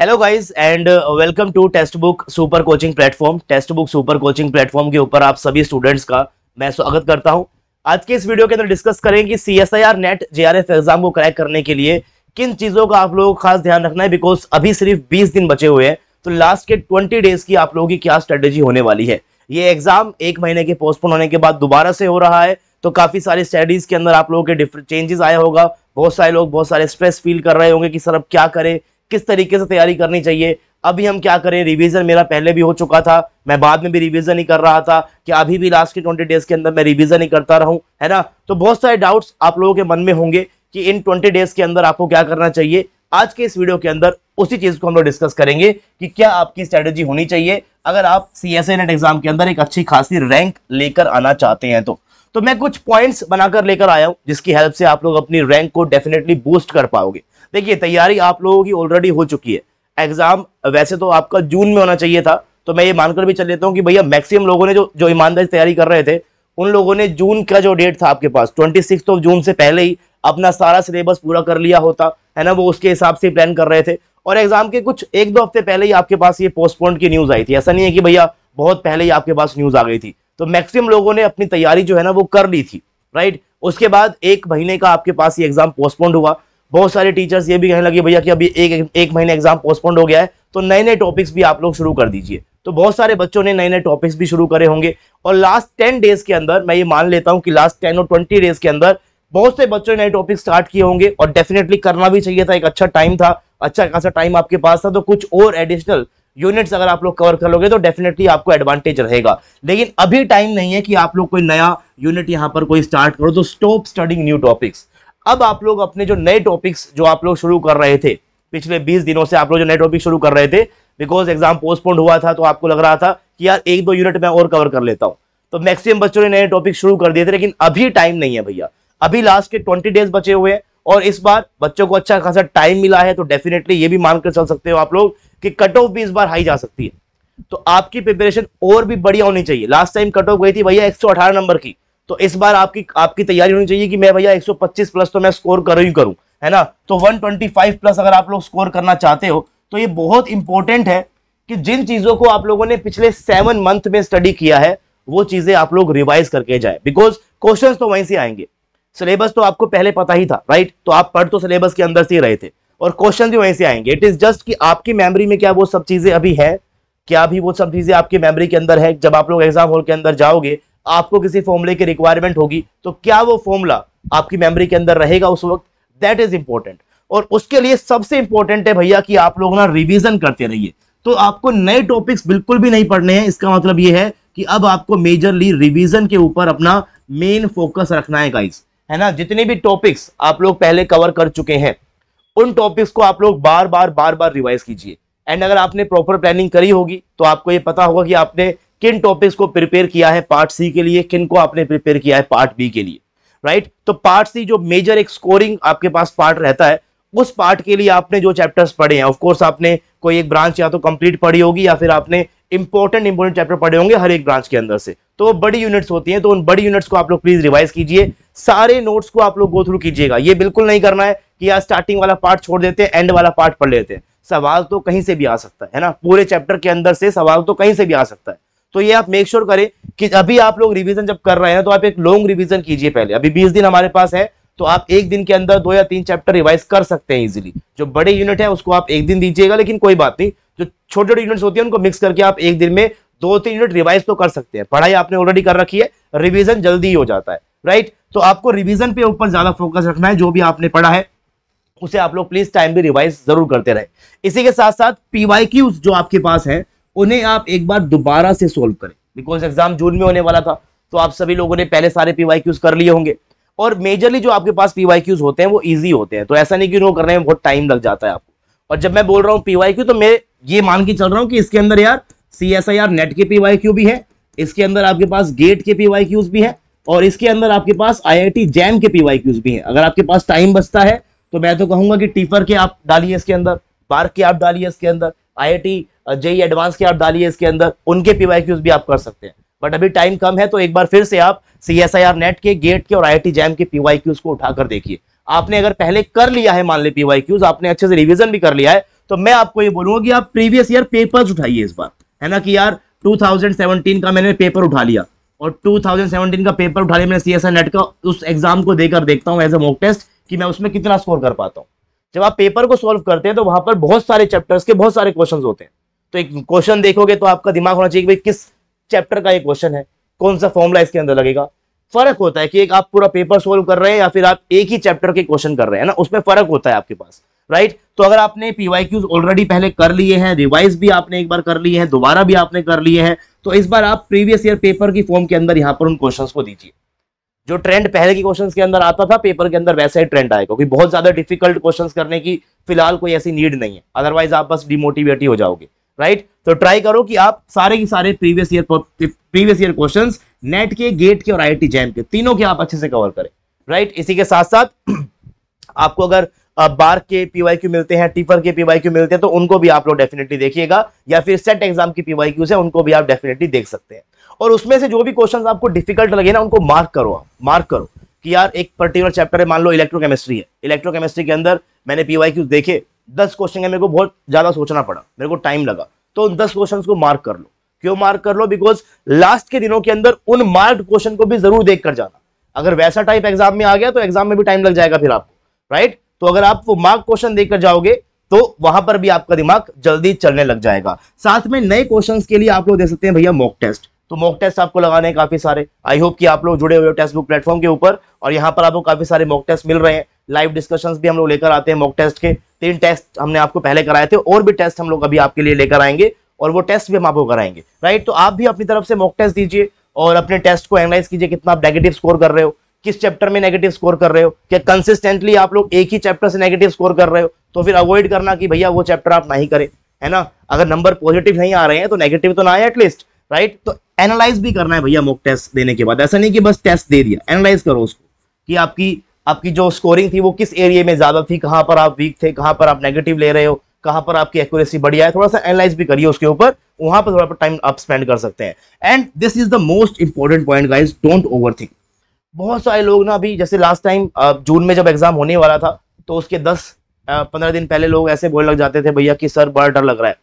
Hello guys and welcome to Testbook super coaching platform Testbook super coaching platform के ऊपर आप सभी students का मैं स्वागत करता हूं आज के इस वीडियो के अंदर डिस्कस करेंगे C S I R NET J R F exam को क्रैक करने के लिए किन चीज़ों का आप लोगों को खास ध्यान रखना है बिकॉज अभी सिर्फ बीस दिन बचे हुए हैं तो लास्ट के ट्वेंटी डेज की आप लोगों की क्या स्ट्रेटेजी होने वाली है ये एग्जाम एक महीने के पोस्टपोन होने के बाद दोबारा से हो रहा है तो काफ़ी सारी स्टडीज़ के अंदर आप लोगों के डिफरेंट चेंजेस आया होगा बहुत सारे लोग बहुत सारे स्ट्रेस फील कर रहे होंगे कि सर अब क्या करें किस तरीके से तैयारी करनी चाहिए अभी हम क्या करें रिवीजन मेरा पहले भी हो चुका था मैं बाद में भी रिवीजन ही कर रहा था कि अभी भी लास्ट के ट्वेंटी डेज के अंदर मैं रिवीजन ही करता रहूं है ना तो बहुत सारे डाउट्स आप लोगों के मन में होंगे कि इन ट्वेंटी डेज के अंदर आपको क्या करना चाहिए आज के इस वीडियो के अंदर उसी चीज को हम लोग डिस्कस करेंगे कि क्या आपकी स्ट्रेटेजी होनी चाहिए अगर आप सी एस नेट एग्जाम के अंदर एक अच्छी खासी रैंक लेकर आना चाहते हैं तो तो मैं कुछ पॉइंट्स बनाकर लेकर आया हूं जिसकी हेल्प से आप लोग अपनी रैंक को डेफिनेटली बूस्ट कर पाओगे देखिए तैयारी आप लोगों की ऑलरेडी हो चुकी है एग्जाम वैसे तो आपका जून में होना चाहिए था तो मैं ये मानकर भी चल लेता हूँ कि भैया मैक्सिमम लोगों ने जो जो ईमानदारी तैयारी कर रहे थे उन लोगों ने जून का जो डेट था आपके पास ट्वेंटी सिक्स ऑफ जून से पहले ही अपना सारा सिलेबस पूरा कर लिया होता है ना वो उसके हिसाब से प्लान कर रहे थे और एग्जाम के कुछ एक दो हफ्ते पहले ही आपके पास ये पोस्टपोन की न्यूज़ आई थी ऐसा नहीं है कि भैया बहुत पहले ही आपके पास न्यूज़ आ गई थी तो मैक्सिमम लोगों ने अपनी तैयारी जो है ना वो कर ली थी राइट उसके बाद एक महीने का आपके पास ये एग्जाम पोस्टपोन्ड हुआ बहुत सारे टीचर्स ये भी कहने लगे भैया कि अभी एक एक महीने एग्जाम पोस्टपोन्ड हो गया है तो नए नए टॉपिक्स भी आप लोग शुरू कर दीजिए तो बहुत सारे बच्चों ने नए नए टॉपिक्स भी शुरू करे होंगे और लास्ट टेन डेज के अंदर मैं ये मान लेता हूँ कि लास्ट टेन और ट्वेंटी डेज के अंदर बहुत से बच्चों ने नए टॉपिक स्टार्ट किए होंगे और डेफिनेटली करना भी चाहिए था एक अच्छा टाइम था अच्छा खासा टाइम आपके पास था तो कुछ और एडिशनल यूनिट्स अगर आप लोग कवर कर लोगे तो डेफिनेटली आपको एडवांटेज रहेगा लेकिन अभी टाइम नहीं है कि आप लोग कोई नया यूनिट यहाँ पर कोई स्टार्ट करो तो स्टॉप स्टडिंग न्यू टॉपिक्स अब आप लोग अपने जो नए टॉपिक्स जो आप लोग शुरू कर रहे थे पिछले 20 दिनों से आप लोग जो नए टॉपिक शुरू कर रहे थे बिकॉज एग्जाम पोस्टपोन हुआ था तो आपको लग रहा था कि यार एक दो यूनिट में और कवर कर लेता हूँ तो मैक्सिमम बच्चों ने नए टॉपिक शुरू कर दिए थे लेकिन अभी टाइम नहीं है भैया अभी लास्ट के ट्वेंटी डेज बचे हुए हैं और इस बार बच्चों को अच्छा खासा टाइम मिला है तो डेफिनेटली ये भी मानकर चल सकते हो आप लोग कि कट ऑफ भी इस बार हाई जा सकती है तो आपकी प्रिपरेशन और भी बढ़िया होनी चाहिए लास्ट टाइम कट ऑफ गई थी भैया एक नंबर की तो इस बार आपकी आपकी तैयारी होनी चाहिए कि मैं भैया 125 प्लस तो मैं स्कोर कर ही करूं है ना तो 125 प्लस अगर आप लोग स्कोर करना चाहते हो तो ये बहुत इंपॉर्टेंट है कि जिन चीज़ों को आप लोगों ने पिछले सेवन मंथ में स्टडी किया है वो चीज़ें आप लोग रिवाइज करके जाए बिकॉज क्वेश्चन तो वहीं से आएंगे सिलेबस तो आपको पहले पता ही था राइट तो आप पढ़ तो सिलेबस के अंदर से ही रहे थे और क्वेश्चन भी वहीं से आएंगे इट इज जस्ट कि आपकी मेमोरी में क्या वो सब चीज़ें अभी है क्या भी वो सब चीज़ें आपकी मेमोरी के अंदर है जब आप लोग एग्जाम हॉल के अंदर जाओगे आपको किसी फॉर्मूले की रिक्वायरमेंट होगी तो क्या वो फॉर्मूला आपकी मेमोरी के अंदर रहेगा उस वक्त दैट इज इंपॉर्टेंट और उसके लिए सबसे इंपॉर्टेंट है भैया कि आप लोग ना रिविजन करते रहिए तो आपको नए टॉपिक्स बिल्कुल भी नहीं पढ़ने हैं इसका मतलब ये है कि अब आपको मेजरली रिविजन के ऊपर अपना मेन फोकस रखना है गाइस है ना जितने भी टॉपिक्स आप लोग पहले कवर कर चुके हैं उन टॉपिक्स को आप लोग बार बार बार बार रिवाइज कीजिए एंड अगर आपने प्रॉपर प्लानिंग करी होगी तो आपको ये पता होगा कि आपने किन टॉपिक्स को प्रिपेयर किया है पार्ट सी के लिए किन को आपने प्रिपेयर किया है पार्ट बी के लिए राइट right? तो पार्ट सी जो मेजर एक स्कोरिंग आपके पास पार्ट रहता है उस पार्ट के लिए आपने जो चैप्टर्स पढ़े हैं ऑफकोर्स आपने कोई एक ब्रांच या तो कंप्लीट पढ़ी होगी या फिर आपने इंपॉर्टेंट इंपॉर्टेंट चैप्टर पढ़े होंगे हर एक ब्रांच के अंदर से तो बड़ी यूनिट्स होती हैं तो उन बड़ी यूनिट्स को आप लोग प्लीज रिवाइज कीजिए सारे नोट्स को आप लोग गो थ्रू कीजिएगा ये बिल्कुल नहीं करना है कि यार स्टार्टिंग वाला पार्ट छोड़ देते हैं एंड वाला पार्ट पढ़ लेते हैं सवाल तो कहीं से भी आ सकता है ना पूरे चैप्टर के अंदर से सवाल तो कहीं से भी आ सकता है तो ये आप मेक श्योर sure करें कि अभी आप लोग रिवीजन जब कर रहे हैं तो आप एक लॉन्ग रिवीजन कीजिए पहले अभी बीस दिन हमारे पास है तो आप एक दिन के अंदर दो या तीन चैप्टर रिवाइज कर सकते हैं इजिली जो बड़े यूनिट है उसको आप एक दिन दीजिएगा लेकिन कोई बात नहीं जो छोटे छोटे यूनिट्स होती है उनको मिक्स करके आप एक दिन में दो तीन यूनिट रिवाइज तो कर सकते हैं पढ़ाई आपने ऑलरेडी कर रखी है रिवीजन जल्दी हो जाता है राइट तो आपको रिवीजन पे ऊपर ज्यादा फोकस रखना है जो भी आपने पढ़ा है उसे आप लोग प्लीज टाइम भी रिवाइज जरूर करते रहे इसी के साथ साथ पीवाई जो आपके पास है उन्हें आप एक बार दोबारा से सोल्व करें बिकॉज एग्जाम जून में होने वाला था तो आप सभी लोगों ने पहले सारे पीवाई कर लिए होंगे और मेजरली जो आपके पास पीवाई होते हैं वो ईजी होते हैं तो ऐसा नहीं कि उनको करने में बहुत टाइम लग जाता है आपको और जब मैं बोल रहा हूँ पीवाई तो मैं ये मान के चल रहा हूँ कि इसके अंदर यार C S I R NET के पीवाई भी है इसके अंदर आपके पास गेट के पीवाई भी है और इसके अंदर आपके पास आई आई टी जैम के पीवाई भी है अगर आपके पास टाइम बचता है तो मैं तो कहूंगा कि टीफर के आप डालिए इसके अंदर बार्क के आप डालिए इसके अंदर I I T JEE advance की आप डालिए इसके अंदर उनके पीवाई भी आप कर सकते हैं बट अभी टाइम कम है तो एक बार फिर से आप C S I R NET के गेट के और आई टी जैम के पीवाई क्यूज को उठाकर देखिए आपने अगर पहले कर लिया है मान ले पीवाई क्यूज आपने अच्छे से रिविजन भी कर लिया है तो मैं आपको ये बोलूंगा कि आप प्रीवियस ईयर पेपर उठाइए इस बार है ना कि यार 2017 का मैंने पेपर उठा लिया और 2017 का पेपर उठा लिया मैंने सी एस आई नेट का उस एग्जाम को देकर देखता हूँ एज ए मॉक टेस्ट कि मैं उसमें कितना स्कोर कर पाता हूँ जब आप पेपर को सॉल्व करते हैं तो वहां पर बहुत सारे चैप्टर्स के बहुत सारे क्वेश्चन होते हैं तो एक क्वेश्चन देखोगे तो आपका दिमाग होना चाहिए कि भाई किस चैप्टर का ये क्वेश्चन है कौन सा फॉर्मूला इसके अंदर लगेगा फर्क होता है कि एक आप पूरा पेपर सोल्व कर रहे हैं या फिर आप एक ही चैप्टर के क्वेश्चन कर रहे हैं ना उसमें फर्क होता है आपके पास राइट तो अगर आपने पीवाई ऑलरेडी पहले कर लिए हैं रिवाइज भी आपने एक बार कर लिए हैं दोबारा भी आपने कर लिए हैं तो इस बार आप प्रीवियस ईयर पेपर की फॉर्म के अंदर यहाँ पर उन क्वेश्चन को दीजिए जो ट्रेंड पहले के क्वेश्चन के अंदर आता था पेपर के अंदर वैसा ही ट्रेंड आएगा क्योंकि बहुत ज्यादा डिफिकल्ट क्वेश्चन करने की फिलहाल कोई ऐसी नीड नहीं है अदरवाइज आप बस डिमोटिवेट ही हो जाओगे राइट तो ट्राई करो कि आप सारे के सारे previous year previous year question NET के गेट के और आई जैम के तीनों के आप अच्छे से कवर करें राइट इसी के साथ साथ आपको अगर बार के पीवाईक्यू मिलते हैं टीफर के पीवाईक्यू मिलते हैं तो उनको भी आप लोग डेफिनेटली देखिएगा या फिर सेट एग्जाम की पीवाईक्यूज है उनको भी आप डेफिनेटली देख सकते हैं और उसमें से जो भी क्वेश्चंस आपको डिफिकल्ट लगे ना उनको मार्क करो आप मार्क करो कि यार एक पर्टिकुलर चैप्टर है मान लो इलेक्ट्रोकेमिस्ट्री है इलेक्ट्रोकेमिस्ट्री के अंदर मैंने पीवाई देखे दस क्वेश्चन है मेरे को बहुत ज़्यादा सोचना पड़ा मेरे को टाइम लगा तो उन दस क्वेश्चन को मार्क कर लो क्यों मार्क कर लो बिकॉज लास्ट के दिनों के अंदर उन मार्क्ड क्वेश्चन को भी जरूर देख कर जाना अगर वैसा टाइप एग्जाम में आ गया तो एग्जाम में भी टाइम लग जाएगा फिर आपको राइट तो अगर आप वो मार्क क्वेश्चन देखकर जाओगे तो वहां पर भी आपका दिमाग जल्दी चलने लग जाएगा साथ में नए क्वेश्चन के लिए आप लोग दे सकते हैं भैया मॉक टेस्ट तो मॉक टेस्ट आपको लगाने हैं काफी सारे आई होप कि आप लोग जुड़े हुए टेस्ट बुक प्लेटफॉर्म के ऊपर और यहाँ पर आपको काफी सारे मॉक टेस्ट मिल रहे हैं लाइव डिस्कशंस भी हम लोग लेकर आते हैं मॉक टेस्ट के तीन टेस्ट हमने आपको पहले कराए थे और भी टेस्ट हम लोग अभी आपके लिए लेकर आएंगे और वो टेस्ट भी हम आपको कराएंगे राइट तो आप भी अपनी तरफ से मॉक टेस्ट दीजिए और अपने टेस्ट को एनालाइज कीजिए कितना आप नेगेटिव स्कोर कर रहे हो किस चैप्टर में नेगेटिव स्कोर कर रहे हो क्या कंसिस्टेंटली आप लोग एक ही चैप्टर से नेगेटिव स्कोर कर रहे हो तो फिर अवॉइड करना कि भैया वो चैप्टर आप नहीं करें है ना अगर नंबर पॉजिटिव नहीं आ रहे हैं तो नेगेटिव तो ना आए एटलीस्ट राइट तो एनालाइज भी करना है भैया मॉक टेस्ट देने के बाद ऐसा नहीं कि बस टेस्ट दे दिया एनालाइज करो उसको कि आपकी आपकी जो स्कोरिंग थी वो किस एरिया में ज़्यादा थी कहां पर आप वीक थे कहां पर आप नेगेटिव ले रहे हो कहां पर आपकी एक्यूरेसी बढ़िया है थोड़ा सा एनालाइज भी करिए उसके ऊपर वहां पर थोड़ा टाइम आप स्पेंड कर सकते हैं and this is the most important point guys don't over बहुत सारे लोग ना अभी जैसे लास्ट टाइम जून में जब एग्जाम होने वाला था तो उसके दस पंद्रह दिन पहले लोग ऐसे बोल लग जाते थे भैया कि सर बड़ा डर लग रहा है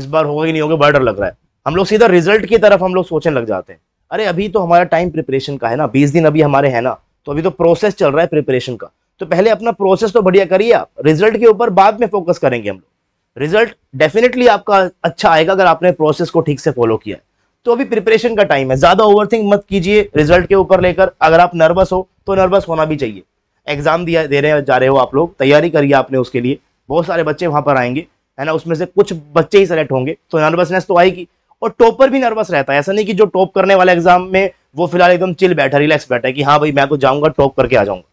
इस बार होगा ही नहीं होगा बड़ा डर लग रहा है हम लोग सीधा रिजल्ट की तरफ हम लोग सोचने लग जाते हैं अरे अभी तो हमारा टाइम प्रिपरेशन का है ना बीस दिन अभी हमारे है ना तो अभी तो प्रोसेस चल रहा है प्रिपरेशन का तो पहले अपना प्रोसेस तो बढ़िया करिए आप रिजल्ट के ऊपर बाद में फोकस करेंगे हम लोग रिजल्ट डेफिनेटली आपका अच्छा आएगा अगर आपने प्रोसेस को ठीक से फॉलो किया है तो अभी प्रिपरेशन का टाइम है ज्यादा ओवरथिंक मत कीजिए रिजल्ट के ऊपर लेकर अगर आप नर्वस हो तो नर्वस होना भी चाहिए एग्जाम दिया दे रहे जा रहे हो आप लोग तैयारी करिए आपने उसके लिए बहुत सारे बच्चे वहां पर आएंगे है ना उसमें से कुछ बच्चे ही सेलेक्ट होंगे तो नर्वसनेस तो आएगी और टॉपर भी नर्वस रहता है ऐसा नहीं कि जो टॉप करने वाला एग्जाम में वो फिलहाल एकदम चिल बैठा रिलैक्स बैठा है कि हाँ भाई मैं तो जाऊंगा टॉप करके आ जाऊंगा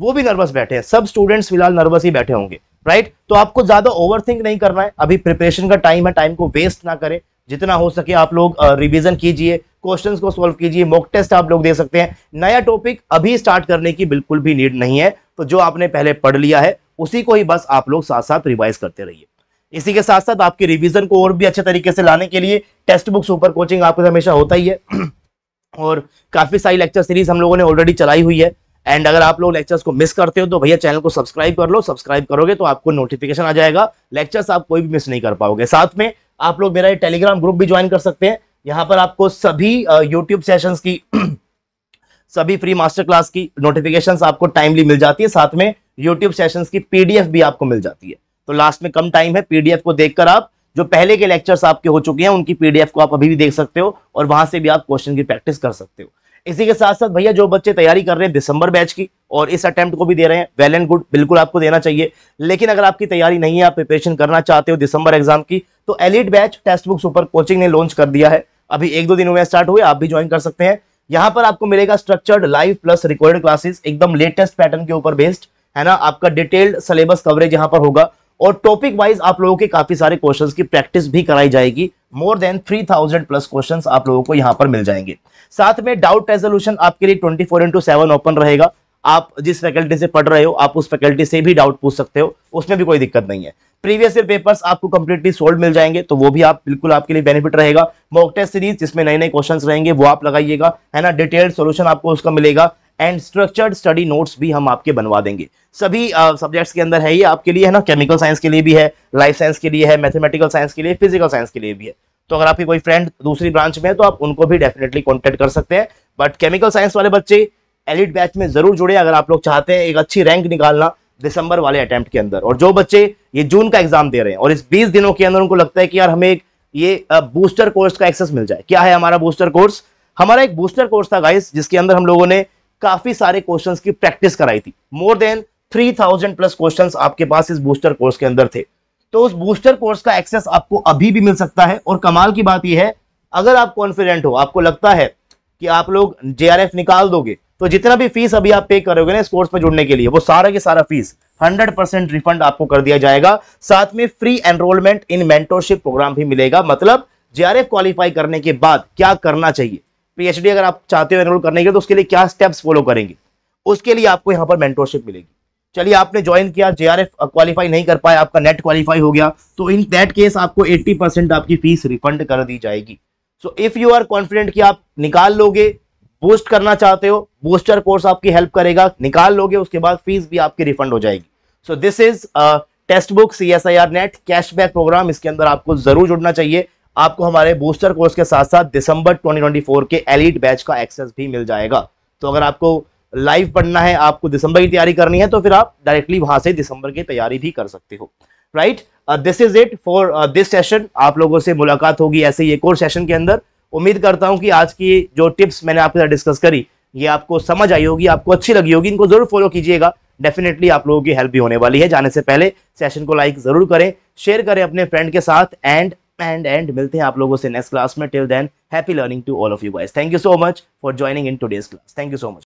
वो भी नर्वस बैठे हैं सब स्टूडेंट्स फिलहाल नर्वस ही बैठे होंगे राइट तो आपको ज़्यादा ओवर नहीं करना है अभी प्रिपरेशन का टाइम है टाइम को वेस्ट ना करें जितना हो सके आप लोग रिविजन कीजिए क्वेश्चंस को सॉल्व कीजिए मॉक टेस्ट आप लोग दे सकते हैं नया टॉपिक अभी स्टार्ट करने की बिल्कुल भी नीड नहीं है तो जो आपने पहले पढ़ लिया है उसी को ही बस आप लोग साथ साथ रिवाइज करते रहिए इसी के साथ साथ आपके रिवीजन को और भी अच्छे तरीके से लाने के लिए टेक्स्ट बुक सुपर कोचिंग आपके हमेशा होता ही है और काफ़ी सारी लेक्चर सीरीज हम लोगों ने ऑलरेडी चलाई हुई है एंड अगर आप लोग लेक्चर्स को मिस करते हो तो भैया चैनल को सब्सक्राइब कर लो सब्सक्राइब करोगे तो आपको नोटिफिकेशन आ जाएगा लेक्चर्स आप कोई भी मिस नहीं कर पाओगे साथ में आप लोग मेरा टेलीग्राम ग्रुप भी ज्वाइन कर सकते हैं यहाँ पर आपको सभी यूट्यूब सेशंस की सभी फ्री मास्टर क्लास की नोटिफिकेशन आपको टाइमली मिल जाती है साथ में यूट्यूब सेशन की पीडीएफ भी आपको मिल जाती है तो लास्ट में कम टाइम है पीडीएफ को देखकर आप जो पहले के लेक्चर्स आपके हो चुके हैं उनकी पीडीएफ को आप अभी भी देख सकते हो और वहां से भी आप क्वेश्चन की प्रैक्टिस कर सकते हो इसी के साथ साथ भैया जो बच्चे तैयारी कर रहे हैं दिसंबर बैच की और इस अटेम्प्ट को भी दे रहे हैं वेल एंड गुड बिल्कुल आपको देना चाहिए लेकिन अगर आपकी तैयारी नहीं है आप प्रिपरेशन करना चाहते हो दिसंबर एग्जाम की तो elite batch Testbook super coaching ने लॉन्च कर दिया है अभी एक दो दिनों में स्टार्ट हुए आप भी ज्वाइन कर सकते हैं यहाँ पर आपको मिलेगा structured live plus record classes एकदम लेटेस्ट पैटर्न के ऊपर बेस्ड है ना आपका डिटेल्ड सिलेबस कवरेज यहाँ पर होगा और टॉपिक वाइज आप लोगों के काफी सारे क्वेश्चंस की प्रैक्टिस भी कराई जाएगी मोर देन 3000 प्लस क्वेश्चंस आप लोगों को यहाँ पर मिल जाएंगे साथ में डाउट रेजोल्यूशन आपके लिए 24 फोर इंटू सेवन ओपन रहेगा आप जिस फैकल्टी से पढ़ रहे हो आप उस फैकल्टी से भी डाउट पूछ सकते हो उसमें भी कोई दिक्कत नहीं है प्रीवियस ईयर पेपर्स आपको कंप्लीटली सोल्ड मिल जाएंगे तो वो भी आप बिल्कुल आपके लिए बेनिफिट रहेगा मॉक टेस्ट सीरीज जिसमें नए नए क्वेश्चंस रहेंगे वो आप लगाइएगा है ना डिटेल्ड सॉल्यूशन आपको उसका मिलेगा एंड स्ट्रक्चर्ड स्टडी नोट्स भी हम आपके बनवा देंगे सभी सब्जेक्ट्स uh, के अंदर है ये आपके लिए है ना केमिकल साइंस के लिए भी है लाइफ साइंस के लिए है मैथमेटिकल साइंस के लिए फिजिकल साइंस के लिए भी है तो अगर आपके कोई फ्रेंड दूसरी ब्रांच में है तो आप उनको भी डेफिनेटली कॉन्टेक्ट कर सकते हैं बट केमिकल साइंस वाले बच्चे एलिट बैच में जरूर जुड़े अगर आप लोग चाहते हैं एक अच्छी रैंक निकालना दिसंबर वाले अटैम्प्ट के अंदर और जो बच्चे ये जून का एग्जाम दे रहे हैं और इस बीस दिनों के अंदर उनको लगता है कि यार हमें एक ये बूस्टर कोर्स का एक्सेस मिल जाए क्या है हमारा बूस्टर कोर्स हमारा एक बूस्टर कोर्स था गाइस जिसके अंदर हम लोगों ने काफी सारे क्वेश्चन की प्रैक्टिस कराई थी more than three thousand plus question आपके पास इस बूस्टर कोर्स के अंदर थे तो उस बूस्टर कोर्स का एक्सेस आपको अभी भी मिल सकता है और कमाल की बात यह है अगर आप कॉन्फिडेंट हो आपको लगता है कि आप लोग जे निकाल दोगे तो जितना भी फीस अभी आप पे करोगे ना इस कोर्स में जुड़ने के लिए वो सारा के सारा फीस 100 परसेंट रिफंड आपको कर दिया जाएगा साथ में free enrolment in mentorship programme भी मिलेगा मतलब जे क्वालिफाई करने के बाद क्या करना चाहिए पीएचडी अगर आप चाहते हो एनरोल करने के तो उसके लिए क्या स्टेप्स फॉलो करेंगे उसके लिए आपको यहाँ पर मेंटोरशिप मिलेगी चलिए आपने ज्वाइन किया जेआरएफ क्वालिफाई नहीं कर पाया आपका नेट क्वालिफाई हो गया तो इन दैट केस आपको 80 परसेंट आपकी फीस रिफंड कर दी जाएगी so if you are confident कि आप निकाल लोगे बूस्ट करना चाहते हो बूस्टर कोर्स आपकी हेल्प करेगा निकाल लोगे उसके बाद फीस भी आपकी रिफंड हो जाएगी so this is Testbook C S I R NET cashback programme इसके अंदर आपको जरूर जुड़ना चाहिए आपको हमारे बूस्टर कोर्स के साथ साथ दिसंबर 2024 के एलिट बैच का एक्सेस भी मिल जाएगा तो अगर आपको लाइव पढ़ना है आपको दिसंबर की तैयारी करनी है तो फिर आप डायरेक्टली वहां से दिसंबर की तैयारी भी कर सकते हो right this is it for this session आप लोगों से मुलाकात होगी ऐसे ही एक और सेशन के अंदर उम्मीद करता हूं कि आज की जो टिप्स मैंने आपके साथ डिस्कस करी ये आपको समझ आई होगी आपको अच्छी लगी होगी इनको जरूर फॉलो कीजिएगा डेफिनेटली आप लोगों की हेल्प भी होने वाली है जाने से पहले सेशन को लाइक जरूर करें शेयर करें अपने फ्रेंड के साथ एंड एंड एंड मिलते हैं आप लोगों से नेक्स्ट क्लास में till then happy learning to all of you guys thank you so much for joining in today's class thank you so much